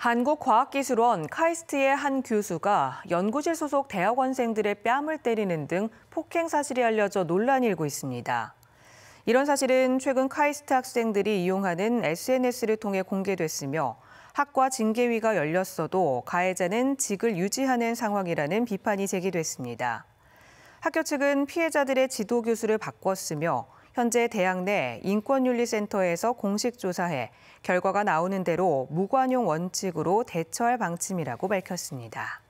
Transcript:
한국과학기술원 카이스트의 한 교수가 연구실 소속 대학원생들의 뺨을 때리는 등 폭행 사실이 알려져 논란이 일고 있습니다. 이런 사실은 최근 카이스트 학생들이 이용하는 SNS를 통해 공개됐으며 학과 징계위가 열렸어도 가해자는 직을 유지하는 상황이라는 비판이 제기됐습니다. 학교 측은 피해자들의 지도 교수를 바꿨으며 현재 대학 내 인권윤리센터에서 공식 조사해 결과가 나오는 대로 무관용 원칙으로 대처할 방침이라고 밝혔습니다.